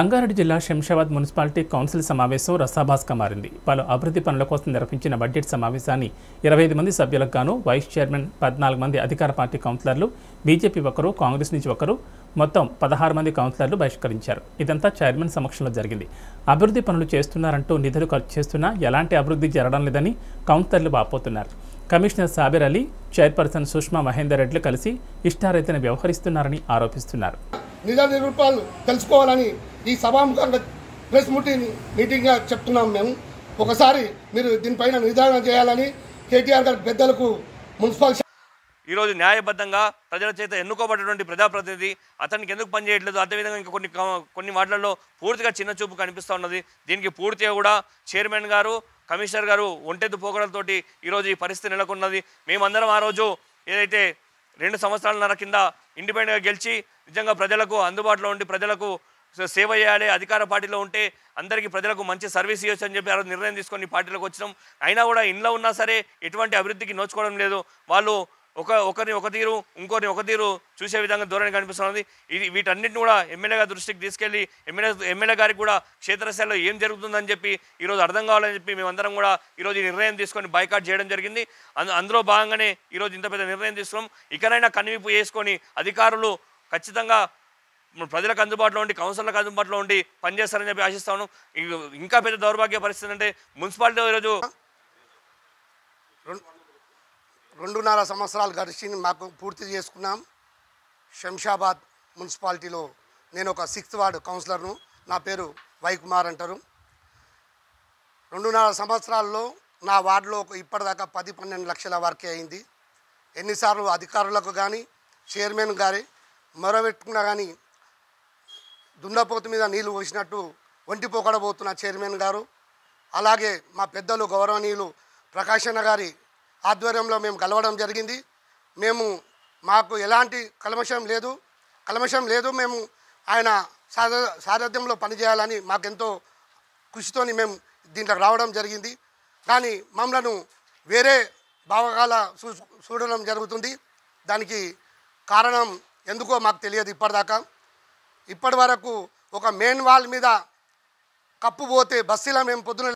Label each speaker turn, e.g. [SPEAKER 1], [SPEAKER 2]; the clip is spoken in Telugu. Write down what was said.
[SPEAKER 1] రంగారెడ్డి జిల్లా శంషాబాద్ మున్సిపాలిటీ కౌన్సిల్ సమావేశం రసాభాస్గా మారింది పలు అభివృద్ధి పనుల కోసం నిర్వహించిన బడ్జెట్ సమావేశాన్ని ఇరవై ఐదు మంది సభ్యులకు గాను వైస్ చైర్మన్ పద్నాలుగు మంది అధికార పార్టీ కౌన్సిలర్లు బీజేపీ ఒకరు కాంగ్రెస్ నుంచి ఒకరు మొత్తం పదహారు మంది కౌన్సిలర్లు బహిష్కరించారు ఇదంతా చైర్మన్ సమక్షంలో జరిగింది అభివృద్ధి పనులు చేస్తున్నారంటూ నిధులు ఖర్చు చేస్తున్నా ఎలాంటి అభివృద్ధి జరగడం లేదని కౌన్సిలర్లు వాపోతున్నారు కమిషనర్ సాబిర్ అలీ చైర్పర్సన్ సుష్మా మహేందర్ రెడ్డిలు కలిసి ఇష్టారైతన వ్యవహరిస్తున్నారని ఆరోపిస్తున్నారు
[SPEAKER 2] నిజ నిరూపాలు తెలుసుకోవాలని ఈ సభాముఖంగా ప్రెస్ మీటింగ్ మీటింగ్గా చెప్తున్నాం మేము ఒకసారి మీరు దీనిపైన నిర్ధారణ చేయాలని కేటీఆర్ గారి పెద్దలకు మున్సిపల్
[SPEAKER 3] ఈరోజు న్యాయబద్ధంగా ప్రజల చేత ఎన్నుకోబడినటువంటి ప్రజాప్రతినిధి అతనికి ఎందుకు పనిచేయట్లేదు అదేవిధంగా ఇంకా కొన్ని కొన్ని వాటిలలో పూర్తిగా చిన్న చూపు కనిపిస్తూ ఉన్నది దీనికి పూర్తిగా కూడా చైర్మన్ గారు కమిషనర్ గారు ఒంటెత్తు పోకడలతోటి ఈరోజు ఈ పరిస్థితి నెలకొన్నది మేమందరం ఆ రోజు ఏదైతే రెండు సంవత్సరాలన్నర కింద ఇండిపెండెంట్గా గెలిచి నిజంగా ప్రజలకు అందుబాటులో ఉండి ప్రజలకు సేవ చేయాలి అధికార పార్టీలో ఉంటే అందరికీ ప్రజలకు మంచి సర్వీస్ ఇవ్వచ్చు అని చెప్పి నిర్ణయం తీసుకొని పార్టీలోకి వచ్చినాం అయినా కూడా ఇంట్లో ఉన్నా సరే ఎటువంటి అభివృద్ధికి నోచుకోవడం లేదు వాళ్ళు ఒక ఒకరిని ఒక తీరు ఇంకొకరిని ఒక తీరు చూసే విధంగా ధోరణి కనిపిస్తున్నది ఇది వీటన్నిటిని కూడా ఎమ్మెల్యే గారి దృష్టికి తీసుకెళ్లి ఎమ్మెల్యే ఎమ్మెల్యే గారికి కూడా క్షేత్రస్థాయిలో ఏం జరుగుతుందని చెప్పి ఈరోజు అర్థం కావాలని చెప్పి మేమందరం కూడా ఈరోజు నిర్ణయం తీసుకొని బైకాట్ చేయడం జరిగింది అందులో భాగంగానే ఈరోజు ఇంత పెద్ద నిర్ణయం తీసుకున్నాం ఇకనైనా కనువిప్పు వేసుకొని అధికారులు ఖచ్చితంగా ప్రజలకు అందుబాటులో ఉండి కౌన్సిలర్లకు అందుబాటులో ఉండి పనిచేస్తారని చెప్పి ఆశిస్తాను ఇంకా పెద్ద దౌర్భాగ్య పరిస్థితి అంటే మున్సిపాలిటీ ఈరోజు
[SPEAKER 2] రెండున్నర సంవత్సరాలు గడిచి మాకు పూర్తి చేసుకున్నాం శంషాబాద్ మున్సిపాలిటీలో నేను ఒక సిక్స్త్ వార్డు కౌన్సిలర్ను నా పేరు వైకుమార్ అంటారు రెండున్నర సంవత్సరాల్లో నా వార్డులో ఒక ఇప్పటిదాకా పది పన్నెండు లక్షల వరకే అయింది ఎన్నిసార్లు అధికారులకు కానీ చైర్మన్ గారి మొరబెట్టుకున్నా కానీ దుండపోతు మీద నీళ్లు పోసినట్టు ఒంటిపోకడబోతున్న చైర్మన్ గారు అలాగే మా పెద్దలు గౌరవనీయులు ప్రకాశన్న గారి ఆధ్వర్యంలో మేము కలవడం జరిగింది మేము మాకు ఎలాంటి కలమషం లేదు కలమశం లేదు మేము ఆయన సార సారథ్యంలో పనిచేయాలని మాకెంతో కృషితోని మేము దీంట్లో రావడం జరిగింది కానీ మమ్మలను వేరే భావకాల చూడడం జరుగుతుంది దానికి కారణం ఎందుకో మాకు తెలియదు ఇప్పటిదాకా ఇప్పటి వరకు ఒక మెయిన్ వాల్ మీద కప్పు పోతే బస్సులో మేము పొద్దున